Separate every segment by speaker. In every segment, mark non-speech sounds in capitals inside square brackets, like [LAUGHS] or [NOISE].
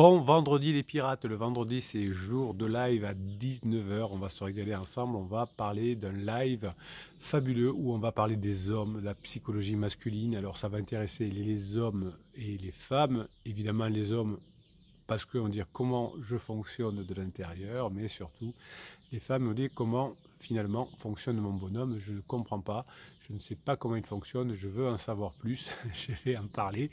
Speaker 1: Bon vendredi les pirates, le vendredi c'est jour de live à 19h, on va se régaler ensemble, on va parler d'un live fabuleux où on va parler des hommes, la psychologie masculine, alors ça va intéresser les hommes et les femmes, évidemment les hommes parce qu'on dire comment je fonctionne de l'intérieur, mais surtout les femmes on dit comment finalement fonctionne mon bonhomme, je ne comprends pas, je ne sais pas comment il fonctionne, je veux en savoir plus, [LAUGHS] je vais en parler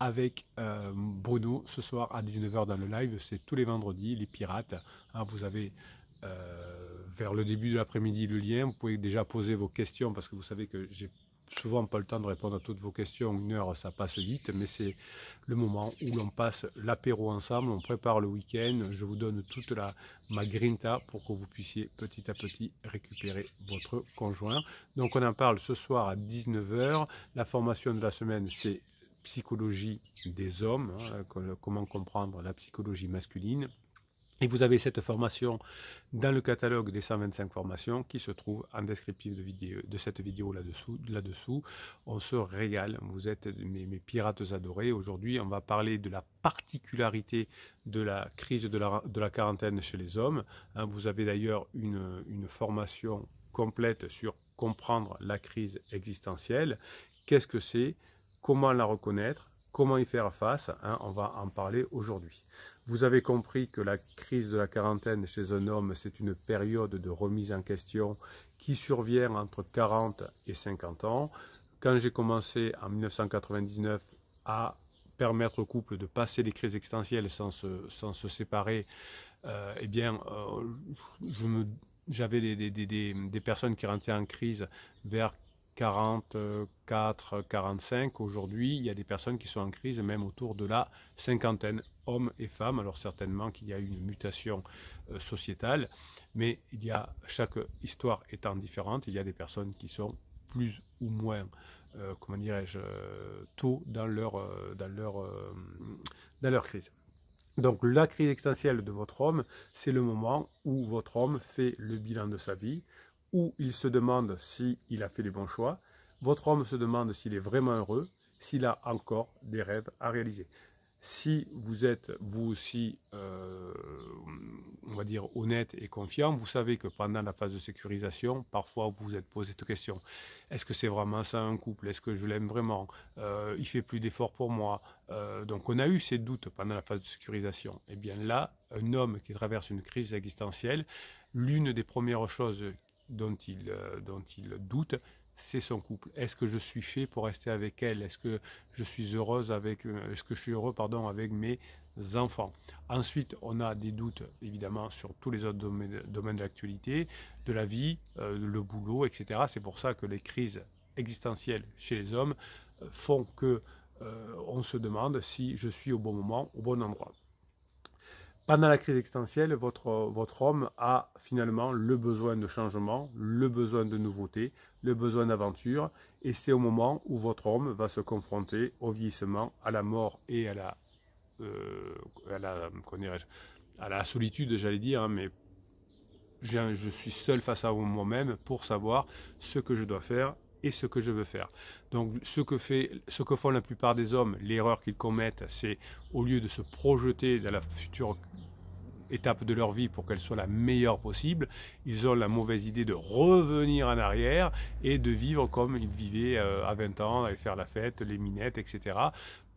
Speaker 1: avec euh, Bruno ce soir à 19h dans le live, c'est tous les vendredis, les pirates, hein, vous avez euh, vers le début de l'après-midi le lien, vous pouvez déjà poser vos questions parce que vous savez que j'ai souvent pas le temps de répondre à toutes vos questions. Une heure, ça passe vite, mais c'est le moment où l'on passe l'apéro ensemble, on prépare le week-end. Je vous donne toute la, magrinta pour que vous puissiez petit à petit récupérer votre conjoint. Donc on en parle ce soir à 19h. La formation de la semaine, c'est psychologie des hommes, hein, comment comprendre la psychologie masculine. Et vous avez cette formation dans le catalogue des 125 formations qui se trouve en descriptif de, cette vidéo là-dessous. Là On se régale, vous êtes mes, pirates adorés. Aujourd'hui, on va parler de la particularité de la crise de la, quarantaine chez les hommes. Hein, vous avez d'ailleurs une, formation complète sur comprendre la crise existentielle. Qu'est-ce que c'est Comment la reconnaître Comment y faire face hein, On va en parler aujourd'hui. Vous avez compris que la crise de la quarantaine chez un homme, c'est une période de remise en question qui survient entre 40 et 50 ans. Quand j'ai commencé en 1999 à permettre au couple de passer les crises existentielles sans se, séparer, bien, j'avais des, des, personnes qui rentraient en crise vers 44, 45. Aujourd'hui, il y a des personnes qui sont en crise même autour de la cinquantaine hommes et femmes. Alors certainement qu'il y a une mutation euh, sociétale, mais il y a, chaque histoire étant différente, il y a des personnes qui sont plus ou moins, euh, comment dirais-je, euh, tôt dans leur, dans, leur, dans leur crise. Donc la crise existentielle de votre homme, c'est le moment où votre homme fait le bilan de sa vie, où il se demande s'il a fait les bons choix, votre homme se demande s'il est vraiment heureux, s'il a encore des rêves à réaliser si vous êtes vous aussi, euh, on va dire, honnête et confiant, vous savez que pendant la phase de sécurisation, parfois vous vous êtes posé cette question. Est-ce que c'est vraiment ça un couple Est-ce que je l'aime vraiment euh, Il fait plus d'efforts pour moi euh, Donc on a eu ces doutes pendant la phase de sécurisation. Et eh bien là, un homme qui traverse une crise existentielle, l'une des premières choses dont il doute, c'est son couple. Est-ce que je suis fait pour rester avec elle Est-ce que je suis heureuse avec euh, est-ce que je suis heureux pardon avec mes enfants Ensuite, on a des doutes évidemment sur tous les autres domaines, de l'actualité, de la vie, euh, le boulot, etc. C'est pour ça que les crises existentielles chez les hommes euh, font que on se demande si je suis au bon moment, au bon endroit pendant la crise existentielle, votre, votre homme a finalement le besoin de changement, le besoin de nouveauté, le besoin d'aventure. Et c'est au moment où votre homme va se confronter au vieillissement, à la mort et à la, euh, à, la solitude, j'allais dire, hein, mais je suis seul face à moi-même pour savoir ce que je dois faire et ce que je veux faire. Donc ce que, fait, ce que font la plupart des hommes, l'erreur qu'ils commettent, c'est au lieu de se projeter dans la future étape de leur vie pour qu'elle soit la meilleure possible, ils ont la mauvaise idée de revenir en arrière et de vivre comme ils vivaient euh, à 20 ans, aller faire la fête, les minettes, etc.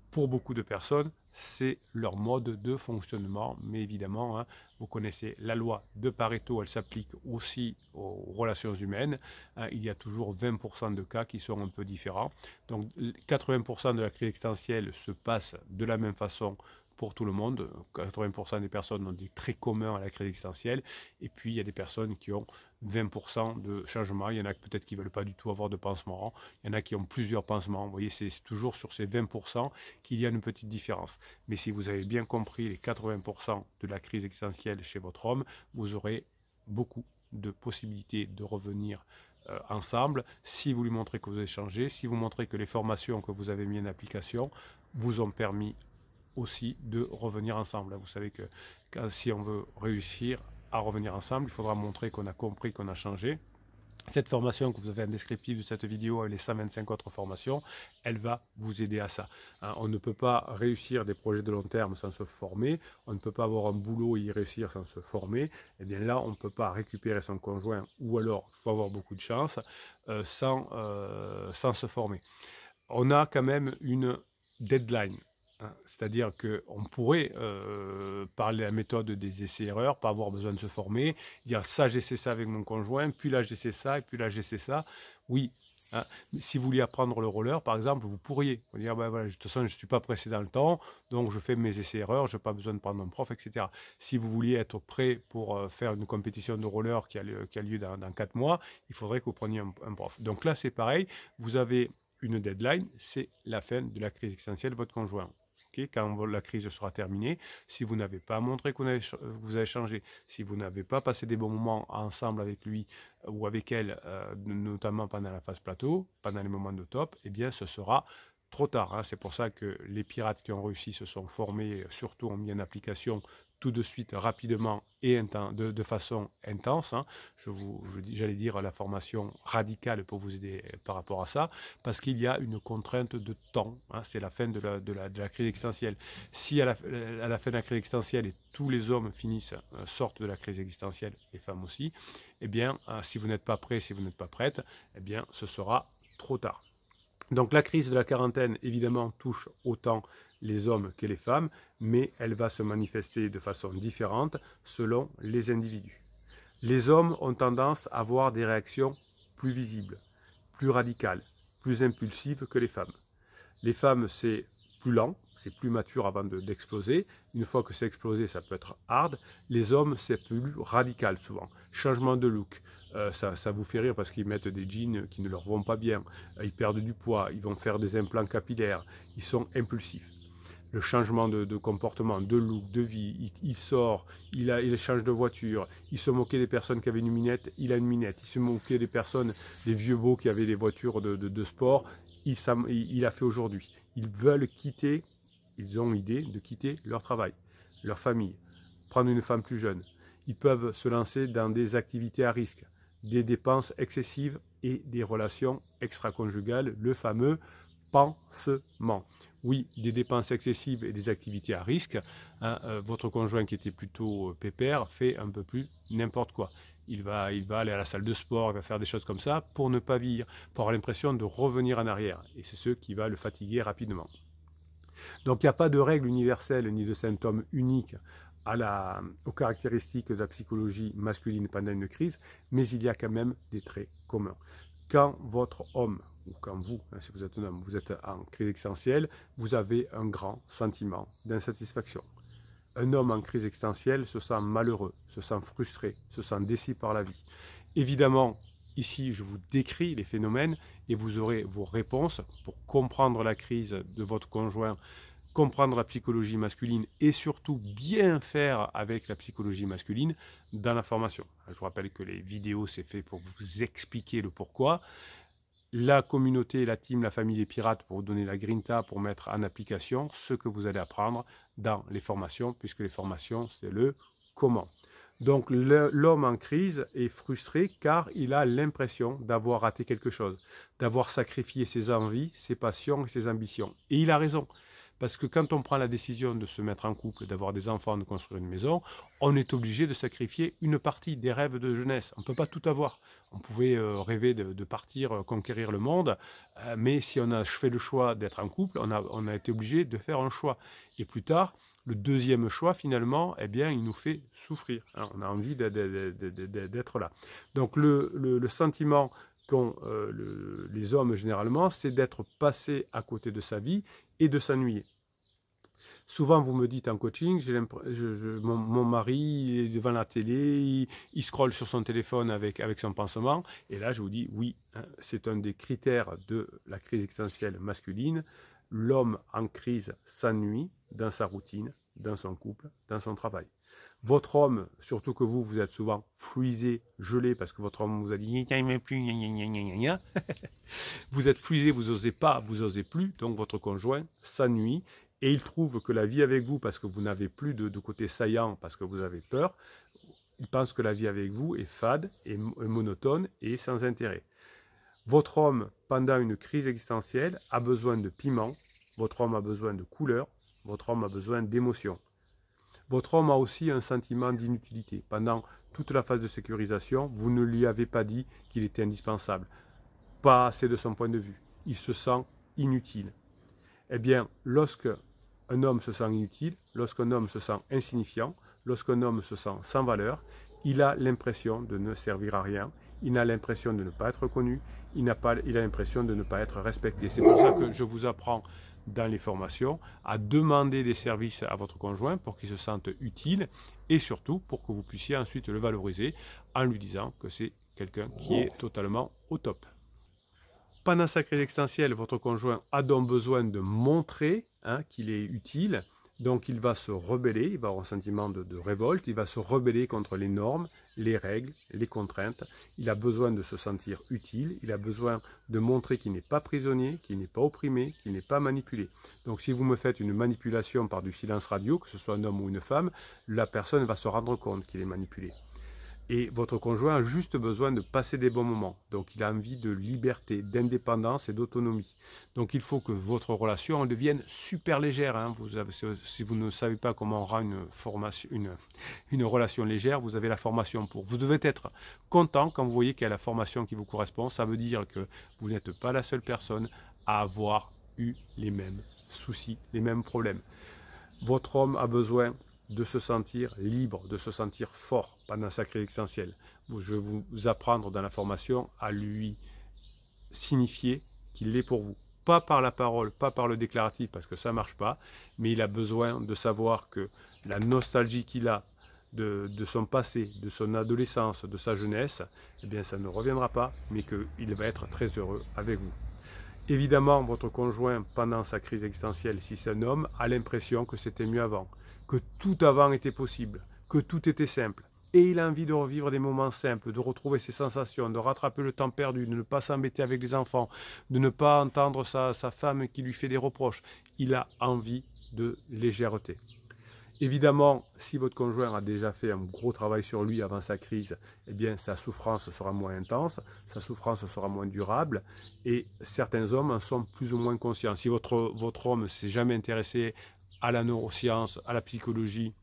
Speaker 1: Pour beaucoup de personnes, c'est leur mode de fonctionnement. Mais évidemment, hein, vous connaissez la loi de Pareto, elle s'applique aussi aux relations humaines. Hein, il y a toujours 20% de cas qui sont un peu différents. Donc 80% de la crise existentielle se passe de la même façon pour tout le monde. 80% des personnes ont des traits communs à la crise existentielle. Et puis, il y a des personnes qui ont 20% de changement. Il y en a peut-être qui veulent pas du tout avoir de pansement. Il y en a qui ont plusieurs pansements. Vous voyez, c'est toujours sur ces 20% qu'il y a une petite différence. Mais si vous avez bien compris les 80% de la crise existentielle chez votre homme, vous aurez beaucoup de possibilités de revenir euh, ensemble. Si vous lui montrez que vous avez changé, si vous montrez que les formations que vous avez mis en application vous ont permis aussi de revenir ensemble. Vous savez que si on veut réussir à revenir ensemble, il faudra montrer qu'on a compris, qu'on a changé. Cette formation que vous avez en descriptif de cette vidéo et les 125 autres formations, elle va vous aider à ça. Hein. on ne peut pas réussir des projets de long terme sans se former. On ne peut pas avoir un boulot et y réussir sans se former. Et eh bien là, on ne peut pas récupérer son conjoint ou alors il faut avoir beaucoup de chance euh, sans, euh, sans se former. On a quand même une deadline Hein, c'est-à-dire qu'on pourrait euh, parler la méthode des essais-erreurs, pas avoir besoin de se former, dire ça, j'essaie ça avec mon conjoint, puis là, j'essaie ça, et puis là, j'essaie ça. Oui, hein, si vous voulez apprendre le roller, par exemple, vous pourriez vous dire, ben voilà, de toute façon, je ne suis pas pressé dans le temps, donc je fais mes essais-erreurs, je n'ai pas besoin de prendre un prof, etc. Si vous vouliez être prêt pour euh, faire une compétition de roller qui a lieu, dans, quatre 4 mois, il faudrait que vous preniez un, un prof. Donc là, c'est pareil, vous avez une deadline, c'est la fin de la crise existentielle de votre conjoint quand la crise sera terminée, si vous n'avez pas montré que euh, vous avez changé, si vous n'avez pas passé des bons moments ensemble avec lui euh, ou avec elle, euh, notamment pendant la phase plateau, pendant les moments de top, eh bien ce sera trop tard. Hein. C'est pour ça que les pirates qui ont réussi se sont formés, surtout ont mis en application tout de suite, rapidement et de, façon intense. Hein. Je vous, j'allais dire la formation radicale pour vous aider euh, par rapport à ça, parce qu'il y a une contrainte de temps. Hein. C'est la fin de la, crise existentielle. Si à la, fin de la crise existentielle et tous les hommes finissent, euh, sortent de la crise existentielle, les femmes aussi, eh bien, euh, si vous n'êtes pas prêts, si vous n'êtes pas prête, eh bien, ce sera trop tard. Donc la crise de la quarantaine, évidemment, touche autant les hommes que les femmes, mais elle va se manifester de façon différente selon les individus. Les hommes ont tendance à avoir des réactions plus visibles, plus radicales, plus impulsives que les femmes. Les femmes, c'est plus lent, c'est plus mature avant d'exploser, une fois que c'est explosé, ça peut être hard. Les hommes, c'est plus radical souvent. Changement de look, euh, ça, vous fait rire parce qu'ils mettent des jeans qui ne leur vont pas bien. Euh, ils perdent du poids, ils vont faire des implants capillaires. Ils sont impulsifs. Le changement de, comportement, de look, de vie, il, sort, il, a, change de voiture, il se moquait des personnes qui avaient une minette, il a une minette, il se moquait des personnes, des vieux beaux qui avaient des voitures de, sport, il, il a fait aujourd'hui. Ils veulent quitter ils ont l'idée de quitter leur travail, leur famille, prendre une femme plus jeune. Ils peuvent se lancer dans des activités à risque, des dépenses excessives et des relations extra-conjugales, le fameux pansement. Oui, des dépenses excessives et des activités à risque. Hein, euh, votre conjoint qui était plutôt euh, pépère fait un peu plus n'importe quoi. Il va, il va aller à la salle de sport, il va faire des choses comme ça pour ne pas vivre, pour avoir l'impression de revenir en arrière. Et c'est ce qui va le fatiguer rapidement. Donc il n'y a pas de règle universelle ni de symptôme unique aux caractéristiques de la psychologie masculine pendant une crise, mais il y a quand même des traits communs. Quand votre homme, ou quand vous, hein, si vous êtes un homme, vous êtes en crise existentielle, vous avez un grand sentiment d'insatisfaction. Un homme en crise existentielle se sent malheureux, se sent frustré, se sent déçu par la vie. Évidemment, Ici, je vous décris les phénomènes et vous aurez vos réponses pour comprendre la crise de votre conjoint, comprendre la psychologie masculine et surtout bien faire avec la psychologie masculine dans la formation. Je vous rappelle que les vidéos, c'est fait pour vous expliquer le pourquoi. La communauté, la team, la famille des pirates pour vous donner la grinta, pour mettre en application ce que vous allez apprendre dans les formations, puisque les formations, c'est le comment. Donc l'homme en crise est frustré car il a l'impression d'avoir raté quelque chose, d'avoir sacrifié ses envies, ses passions et ses ambitions. Et il a raison. Parce que quand on prend la décision de se mettre en couple, d'avoir des enfants, de construire une maison, on est obligé de sacrifier une partie des rêves de jeunesse. On ne peut pas tout avoir. On pouvait euh, rêver de, partir euh, conquérir le monde, euh, mais si on a fait le choix d'être en couple, on a, on a été obligé de faire un choix. Et plus tard, le deuxième choix, finalement, eh bien, il nous fait souffrir. Hein, on a envie d'être là. Donc, le, sentiment qu'ont euh, les hommes généralement, c'est d'être passé à côté de sa vie et de s'ennuyer. Souvent, vous me dites en coaching, mon, mari est devant la télé, il, scrolle sur son téléphone avec, son pansement. Et là, je vous dis, oui, hein, c'est un des critères de la crise existentielle masculine. L'homme en crise s'ennuie, dans sa routine, dans son couple, dans son travail. Votre homme, surtout que vous, vous êtes souvent fluisé, gelé, parce que votre homme vous a dit « plus, [LAUGHS] vous êtes fluisé, vous osez pas, vous osez plus, donc votre conjoint s'ennuie, et il trouve que la vie avec vous, parce que vous n'avez plus de, de, côté saillant, parce que vous avez peur, il pense que la vie avec vous est fade, et monotone et sans intérêt. Votre homme, pendant une crise existentielle, a besoin de piment, votre homme a besoin de couleur, votre homme a besoin d'émotion. Votre homme a aussi un sentiment d'inutilité. Pendant toute la phase de sécurisation, vous ne lui avez pas dit qu'il était indispensable. Pas assez de son point de vue. Il se sent inutile. Eh bien, lorsque un homme se sent inutile, lorsqu'un homme se sent insignifiant, lorsqu'un homme se sent sans valeur, il a l'impression de ne servir à rien, il a l'impression de ne pas être connu, il, n'a pas, il a l'impression de ne pas être respecté. C'est pour ça que je vous apprends dans les formations à demander des services à votre conjoint pour qu'il se sente utile et surtout pour que vous puissiez ensuite le valoriser en lui disant que c'est quelqu'un qui est totalement au top. Pendant sa crise existentielle, votre conjoint a donc besoin de montrer hein, qu'il est utile, donc il va se rebeller, il va avoir un sentiment de révolte, il va se rebeller contre les normes, les règles, les contraintes. Il a besoin de se sentir utile, il a besoin de montrer qu'il n'est pas prisonnier, qu'il n'est pas opprimé, qu'il n'est pas manipulé. Donc si vous me faites une manipulation par du silence radio, que ce soit un homme ou une femme, la personne va se rendre compte qu'il est manipulé. Et votre conjoint a juste besoin de passer des bons moments. Donc il a envie de liberté, d'indépendance et d'autonomie. Donc il faut que votre relation devienne super légère. Hein. si vous ne savez pas comment on rend une relation légère, vous avez la formation pour. Vous devez être content quand vous voyez qu'il y a la formation qui vous correspond. Ça veut dire que vous n'êtes pas la seule personne à avoir eu les mêmes soucis, les mêmes problèmes. Votre homme a besoin de se sentir libre, de se sentir fort pendant sa crise existentielle. Je vais vous apprendre dans la formation à lui signifier qu'il l'est pour vous. Pas par la parole, pas par le déclaratif, parce que ça ne marche pas, mais il a besoin de savoir que la nostalgie qu'il a de, son passé, de son adolescence, de sa jeunesse, eh bien ça ne reviendra pas, mais qu'il va être très heureux avec vous. Évidemment, votre conjoint, pendant sa crise existentielle, si c'est un homme, a l'impression que c'était mieux avant que tout avant était possible, que tout était simple. Et il a envie de revivre des moments simples, de retrouver ses sensations, de rattraper le temps perdu, de ne pas s'embêter avec les enfants, de ne pas entendre sa, femme qui lui fait des reproches. Il a envie de légèreté. Évidemment, si votre conjoint a déjà fait un gros travail sur lui avant sa crise, eh bien sa souffrance sera moins intense, sa souffrance sera moins durable et certains hommes en sont plus ou moins conscients. Si votre, votre homme s'est jamais intéressé à la neuroscience, à la psychologie,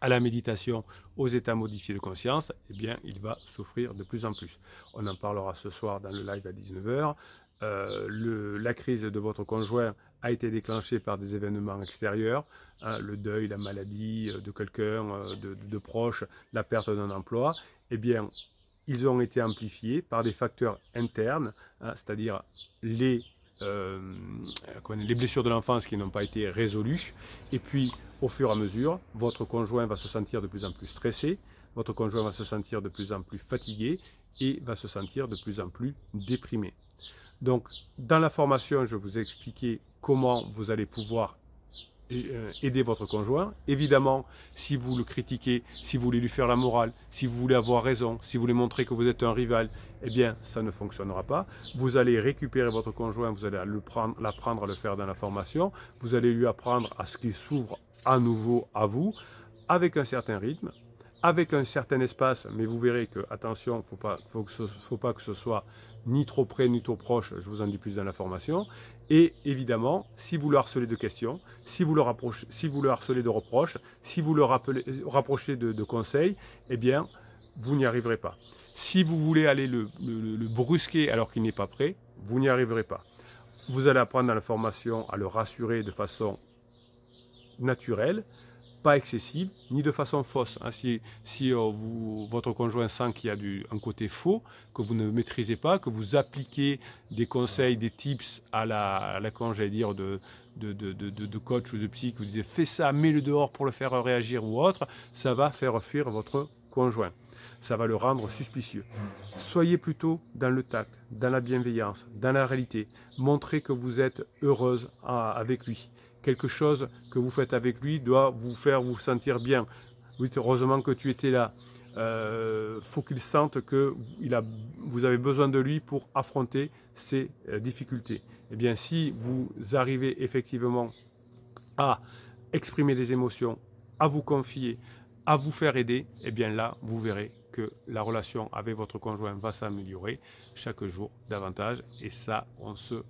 Speaker 1: à la méditation, aux états modifiés de conscience, eh bien, il va souffrir de plus en plus. On en parlera ce soir dans le live à 19h. Euh, la crise de votre conjoint a été déclenchée par des événements extérieurs, hein, le deuil, la maladie euh, de quelqu'un, euh, de, proches, la perte d'un emploi, eh bien, ils ont été amplifiés par des facteurs internes, hein, c'est-à-dire les euh, euh, les blessures de l'enfance qui n'ont pas été résolues. Et puis, au fur et à mesure, votre conjoint va se sentir de plus en plus stressé, votre conjoint va se sentir de plus en plus fatigué et va se sentir de plus en plus déprimé. Donc, dans la formation, je vous ai expliqué comment vous allez pouvoir euh, aider votre conjoint. Évidemment, si vous le critiquez, si vous voulez lui faire la morale, si vous voulez avoir raison, si vous voulez montrer que vous êtes un rival, eh bien, ça ne fonctionnera pas. Vous allez récupérer votre conjoint, vous allez prendre l'apprendre à le faire dans la formation, vous allez lui apprendre à ce qu'il s'ouvre à nouveau à vous, avec un certain rythme, avec un certain espace, mais vous verrez que, attention, il ne faut, faut pas que ce soit ni trop près ni trop proche, je vous en dis plus dans la formation, et évidemment, si vous le harcelez de questions, si vous le, si vous harcelez de reproches, si vous le rapprochez de, conseils, eh bien, vous n'y arriverez pas. Si vous voulez aller le, le brusquer alors qu'il n'est pas prêt, vous n'y arriverez pas. Vous allez apprendre dans la formation à le rassurer de façon naturelle, pas excessive, ni de façon fausse. Hein, si, si euh, vous, votre conjoint sent qu'il y a un côté faux, que vous ne maîtrisez pas, que vous appliquez des conseils, des tips à la, à comment j'allais dire, de, de, de, de, coach ou de psy, que vous disiez fais ça, mets-le dehors pour le faire réagir ou autre, ça va faire fuir votre conjoint ça va le rendre suspicieux. Soyez plutôt dans le tact, dans la bienveillance, dans la réalité. Montrez que vous êtes heureuse avec lui. Quelque chose que vous faites avec lui doit vous faire vous sentir bien. Oui, heureusement que tu étais là. Il euh, faut qu'il sente que il a, vous avez besoin de lui pour affronter ses euh, difficultés. Eh bien, si vous arrivez effectivement à exprimer des émotions, à vous confier, à vous faire aider, eh bien là, vous verrez la relation avec votre conjoint va s'améliorer chaque jour davantage. Et ça, on se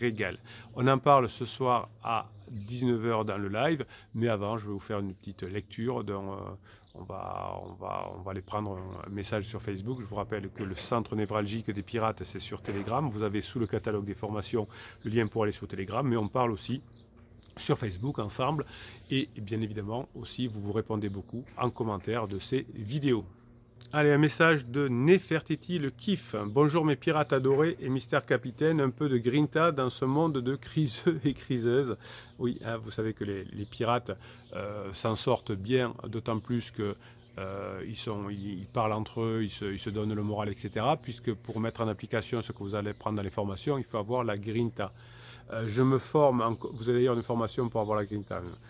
Speaker 1: régale. On en parle ce soir à 19h dans le live. Mais avant, je vais vous faire une petite lecture euh, on va, on, va, on va aller prendre un message sur Facebook. Je vous rappelle que le centre névralgique des pirates, c'est sur Telegram. Vous avez sous le catalogue des formations le lien pour aller sur Telegram, mais on parle aussi sur Facebook ensemble. Et bien évidemment aussi, vous vous répondez beaucoup en commentaire de ces vidéos. Allez, un message de Nefertiti le kiff. Bonjour mes pirates adorés et mystère capitaine, un peu de grinta dans ce monde de criseux et criseuses. Oui, hein, vous savez que les, pirates euh, s'en sortent bien, d'autant plus que euh, ils, parlent entre eux, ils se, donnent le moral, etc. Puisque pour mettre en application ce que vous allez prendre dans les formations, il faut avoir la grinta. Euh, je me forme, vous avez une formation pour avoir la green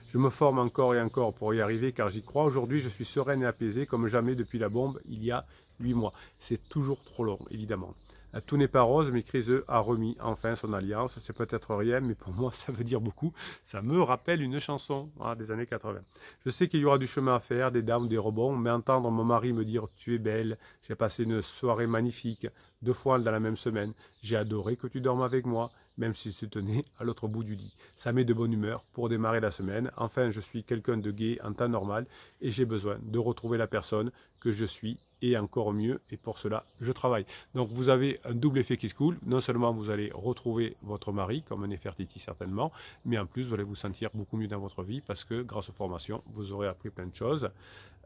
Speaker 1: Je me forme encore et encore pour y arriver car j'y crois. Aujourd'hui, je suis sereine et apaisée comme jamais depuis la bombe il y a huit mois. C'est toujours trop long, évidemment. Euh, tout n'est pas rose, mais Criseux a remis enfin son alliance. C'est peut-être rien, mais pour moi, [LAUGHS] ça veut dire beaucoup. Ça me rappelle une chanson hein, des années 80. Je sais qu'il y aura du chemin à faire, des dames, des rebonds, mais entendre mon mari me dire Tu es belle, j'ai passé une soirée magnifique, deux fois dans la même semaine, j'ai adoré que tu dormes avec moi, même si se tenait à l'autre bout du lit. Ça met de bonne humeur pour démarrer la semaine. Enfin, je suis quelqu'un de gay en temps normal et j'ai besoin de retrouver la personne que je suis et encore mieux. Et pour cela, je travaille. Donc vous avez un double effet qui se coule. Non seulement vous allez retrouver votre mari, comme un Nefertiti certainement, mais en plus vous allez vous sentir beaucoup mieux dans votre vie parce que grâce aux formations, vous aurez appris plein de choses.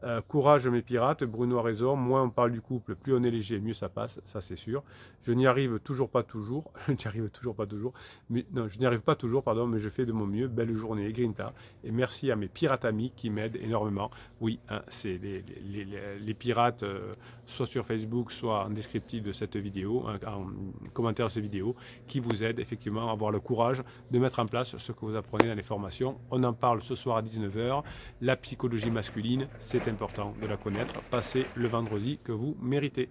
Speaker 1: Euh, courage mes pirates, Bruno a moins on parle du couple, plus on est léger, mieux ça passe, ça c'est sûr. Je n'y arrive toujours pas toujours, [LAUGHS] je n'y arrive toujours pas toujours, mais non, je n'y arrive pas toujours, pardon, mais je fais de mon mieux. Belle journée, Grinta, et merci à mes pirates amis qui m'aident énormément. Oui, hein, c'est les, pirates, euh, soit sur Facebook, soit en descriptif de cette vidéo, hein, en commentaire de cette vidéo, qui vous aident effectivement à avoir le courage de mettre en place ce que vous apprenez dans les formations. On en parle ce soir à 19h, la psychologie masculine, c'est important de la connaître. Passez le vendredi que vous méritez.